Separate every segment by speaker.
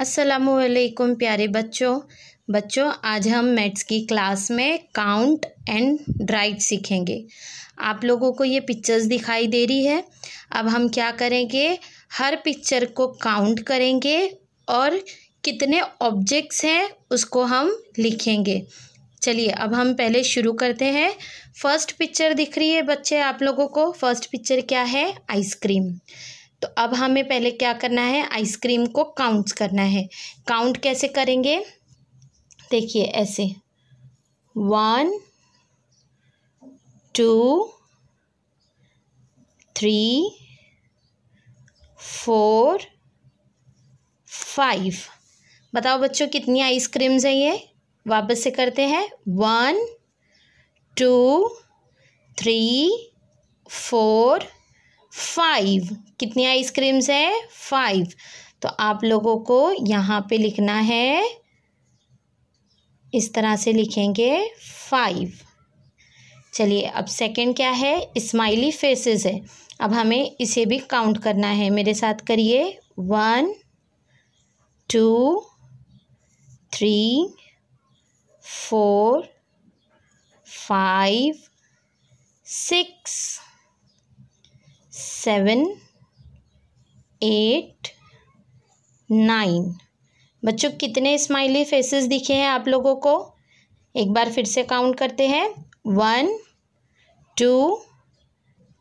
Speaker 1: असलकुम प्यारे बच्चों बच्चों आज हम मैथ्स की क्लास में काउंट एंड राइट सीखेंगे आप लोगों को ये पिक्चर्स दिखाई दे रही है अब हम क्या करेंगे हर पिक्चर को काउंट करेंगे और कितने ऑब्जेक्ट्स हैं उसको हम लिखेंगे चलिए अब हम पहले शुरू करते हैं फर्स्ट पिक्चर दिख रही है बच्चे आप लोगों को फर्स्ट पिक्चर क्या है आइसक्रीम तो अब हमें पहले क्या करना है आइसक्रीम को काउंट्स करना है काउंट कैसे करेंगे देखिए ऐसे one two three four five बताओ बच्चों कितनी आइसक्रीम्स हैं ये वापस से करते हैं one two three four five कितनी आइसक्रीम्स है फाइव तो आप लोगों को यहाँ पे लिखना है इस तरह से लिखेंगे फाइव चलिए अब सेकंड क्या है स्माइली फेसेस है अब हमें इसे भी काउंट करना है मेरे साथ करिए one two three four five six seven eight nine बच्चों कितने स्माइली फेसेस दिखे हैं आप लोगों को एक बार फिर से काउंट करते हैं one two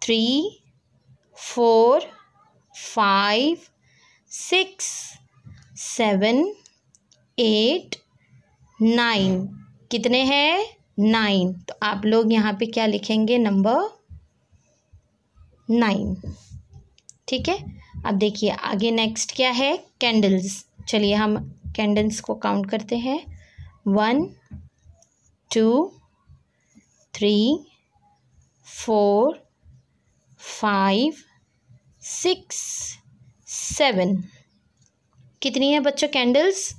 Speaker 1: three four five six seven eight nine कितने हैं नाइन तो आप लोग यहाँ पे क्या लिखेंगे नंबर नाइन ठीक है अब देखिए आगे नेक्स्ट क्या है कैंडल्स चलिए हम कैंडल्स को काउंट करते हैं one two three four five six seven कितनी है बच्चों कैंडल्स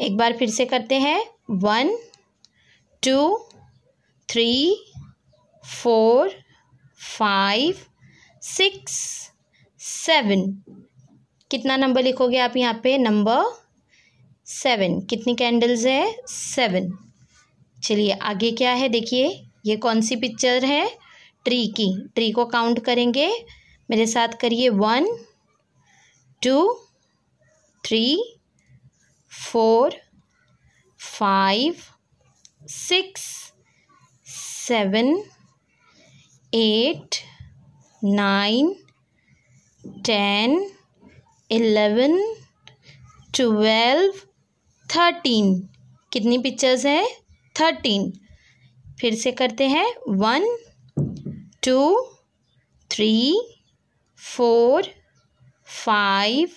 Speaker 1: एक बार फिर से करते हैं one two three four five six seven कितना नंबर लिखोगे आप यहाँ पे नंबर सेवन कितनी कैंडल्स है सेवन चलिए आगे क्या है देखिए ये कौन सी पिक्चर है ट्री की ट्री को काउंट करेंगे मेरे साथ करिए one two three four five six seven eight nine ten eleven twelve thirteen कितनी पिक्चर्स हैं थर्टीन फिर से करते हैं one two three four five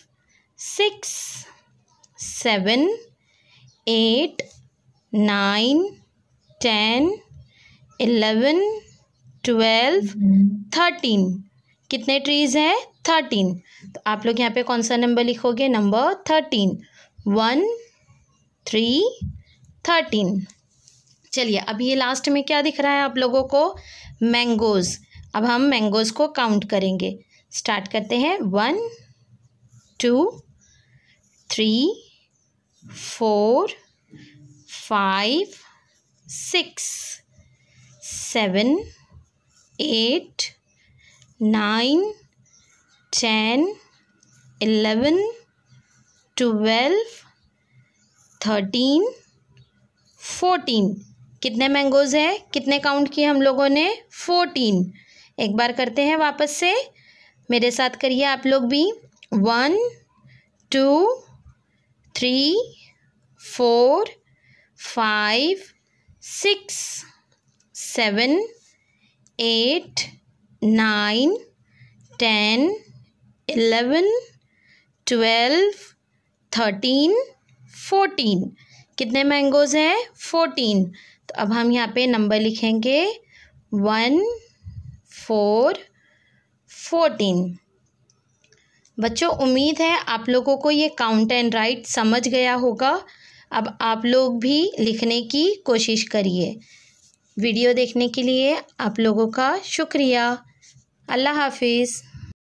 Speaker 1: six seven eight nine ten eleven twelve hmm. Thirteen कितने ट्रीज़ हैं थर्टीन तो आप लोग यहाँ पे कौन सा नंबर लिखोगे number thirteen one three thirteen चलिए अब ये लास्ट में क्या दिख रहा है आप लोगों को मैंगोज़ अब हम मैंगोज़ को काउंट करेंगे स्टार्ट करते हैं one two three four five six seven eight nine ten eleven twelve thirteen fourteen कितने मैंगोज़ हैं कितने काउंट किए हम लोगों ने फोर्टीन एक बार करते हैं वापस से मेरे साथ करिए आप लोग भी one two three four five six seven eight nine ten eleven twelve thirteen fourteen कितने मैंगोज़ हैं फोर्टीन तो अब हम यहाँ पे नंबर लिखेंगे वन फोर फोर्टीन बच्चों उम्मीद है आप लोगों को ये काउंट एंड राइट समझ गया होगा अब आप लोग भी लिखने की कोशिश करिए वीडियो देखने के लिए आप लोगों का शुक्रिया अल्लाह हाफिज़